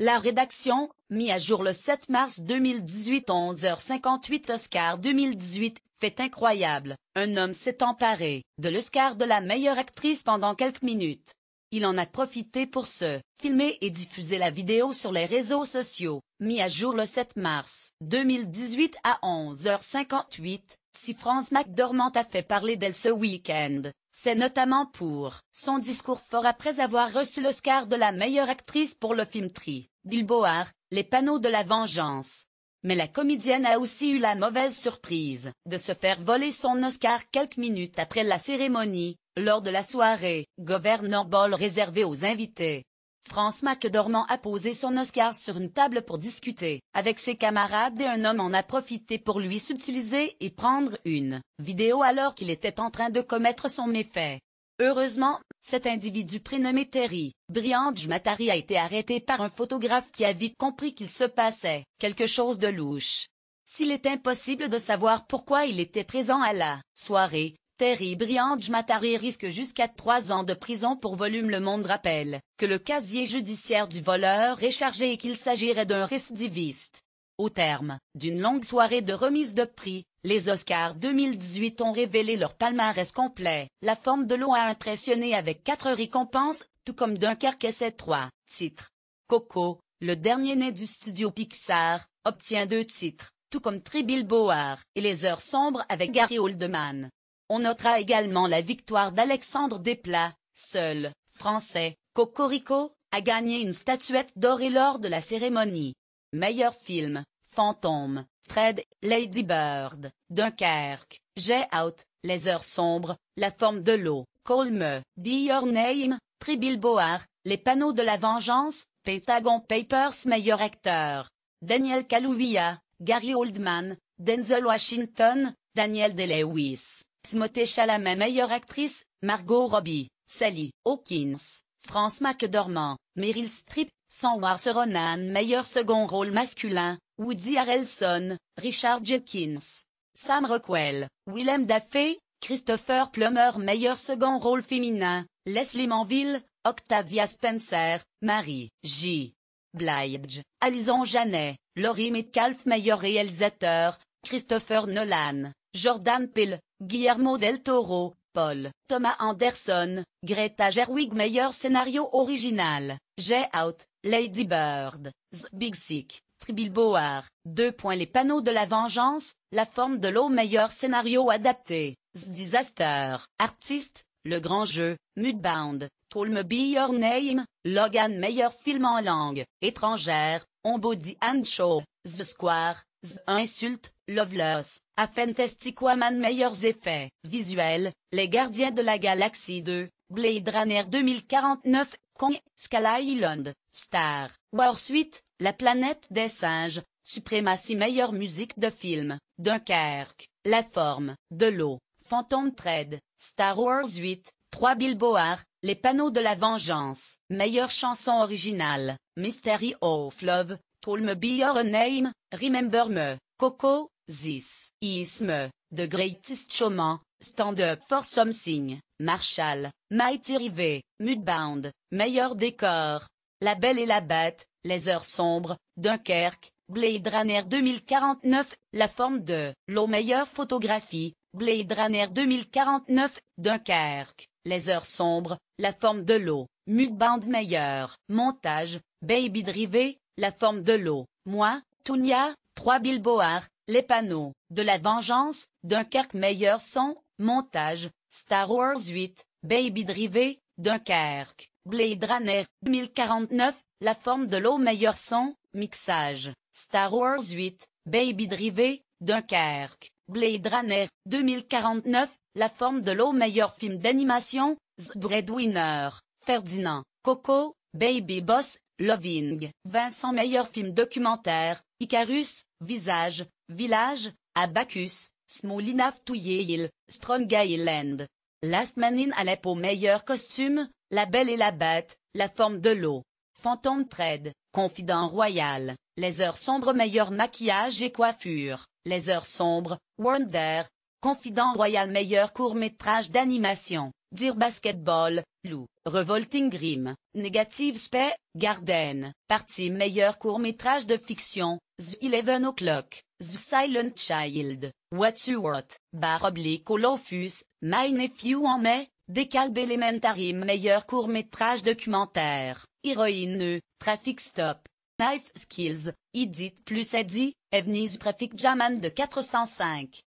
La rédaction, mis à jour le 7 mars 2018 11h58 Oscar 2018, fait incroyable, un homme s'est emparé de l'Oscar de la meilleure actrice pendant quelques minutes. Il en a profité pour se filmer et diffuser la vidéo sur les réseaux sociaux, mis à jour le 7 mars 2018 à 11h58, si France McDormand a fait parler d'elle ce week-end, c'est notamment pour son discours fort après avoir reçu l'Oscar de la meilleure actrice pour le film Tri, *Billboard*, Les panneaux de la vengeance. Mais la comédienne a aussi eu la mauvaise surprise de se faire voler son Oscar quelques minutes après la cérémonie, lors de la soirée Governor Ball réservée aux invités. France dormant a posé son Oscar sur une table pour discuter avec ses camarades et un homme en a profité pour lui subtiliser et prendre une vidéo alors qu'il était en train de commettre son méfait. Heureusement, cet individu prénommé Terry Briand Jumatari a été arrêté par un photographe qui a vite compris qu'il se passait quelque chose de louche. S'il est impossible de savoir pourquoi il était présent à la soirée, Terry Jmatari risque jusqu'à trois ans de prison pour volume Le Monde rappelle que le casier judiciaire du voleur est chargé et qu'il s'agirait d'un récidiviste. Au terme d'une longue soirée de remise de prix, les Oscars 2018 ont révélé leur palmarès complet. La forme de l'eau a impressionné avec quatre récompenses, tout comme Dunkerque et ses trois titres. Coco, le dernier né du studio Pixar, obtient deux titres, tout comme Boar et Les Heures Sombres avec Gary Oldman. On notera également la victoire d'Alexandre Desplat, seul, français, Cocorico, a gagné une statuette dorée lors de la cérémonie. Meilleur film, Fantôme, Fred, Lady Bird, Dunkerque, Jay Out, Les Heures Sombres, La Forme de l'eau, Colme, Be Your Name, Tribilboar, Les Panneaux de la Vengeance, Pentagon Papers Meilleur Acteur, Daniel Kaluuya, Gary Oldman, Denzel Washington, Daniel Day-Lewis. Timothée Chalamet meilleure actrice, Margot Robbie, Sally Hawkins, France McDormand, Meryl Streep, Sanwar Ronan meilleur second rôle masculin, Woody Harrelson, Richard Jenkins, Sam Rockwell, Willem Dafoe, Christopher Plummer meilleur second rôle féminin, Leslie Manville, Octavia Spencer, Marie J. Blige, Alison Janet, Laurie Metcalf meilleur réalisateur, Christopher Nolan, Jordan Peele, Guillermo del Toro, Paul, Thomas Anderson, Greta Gerwig meilleur scénario original, j Out, Lady Bird, The Big Sick, Tribilboar, Deux points les panneaux de la vengeance, La forme de l'eau meilleur scénario adapté, The Disaster, Artist, Le Grand Jeu, Mudbound, Call Me Be Your Name, Logan meilleur film en langue étrangère, On Body and Show, The Square, The Insult, Loveless, a Fantastic Woman meilleurs effets visuels, Les Gardiens de la Galaxie 2, Blade Runner 2049, Kong, Scala Island, Star, Wars 8, La Planète des Singes, Supremacy meilleure musique de film, Dunkerque, La Forme, De l'eau, Phantom Trade, Star Wars 8, 3 Billboards, Les Panneaux de la Vengeance, meilleure chanson originale, Mystery of Love, Call Me By Your Name, Remember Me, Coco, This isme, The Greatest Showman, Stand Up for Something, Marshall, Mighty Rivet, Mudbound, Meilleur Décor, La Belle et la Bête, Les Heures Sombres, Dunkerque, Blade Runner 2049, La Forme de, L'eau Meilleure Photographie, Blade Runner 2049, Dunkerque, Les Heures Sombres, La Forme de l'eau, Mudbound Meilleur, Montage, Baby Drivé, La Forme de l'eau, Moi, Tunia, 3 billboards. Les panneaux, de la vengeance, Dunkerque meilleur son, montage, Star Wars 8, Baby Drivé, Dunkerque, Blade Runner, 2049, la forme de l'eau meilleur son, mixage, Star Wars 8, Baby Drivé, Dunkerque, Blade Runner, 2049, la forme de l'eau Meilleur film d'animation, The Breadwinner, Ferdinand, Coco, Baby Boss, Loving, Vincent Meilleur film documentaire, Icarus, Visage, Village, Abacus, Smolinaf Touyeil, to Last Man in meilleur costume, La Belle et la Bête, La forme de l'eau. Phantom Trade, Confident Royal, Les heures sombres meilleur maquillage et coiffure, Les heures sombres, Wonder, Confident Royal meilleur court métrage d'animation, Dire Basketball, Revolting Grim, Negative Spe, Garden, Partie meilleur court-métrage de fiction, The Eleven O'Clock, The Silent Child, What You What, Bar oblique My Nephew en mai, Décalbe Elementary meilleur court-métrage documentaire, Héroïne, e, Traffic Stop, Knife Skills, Edit plus Eddie, Evniz Traffic Jaman de 405.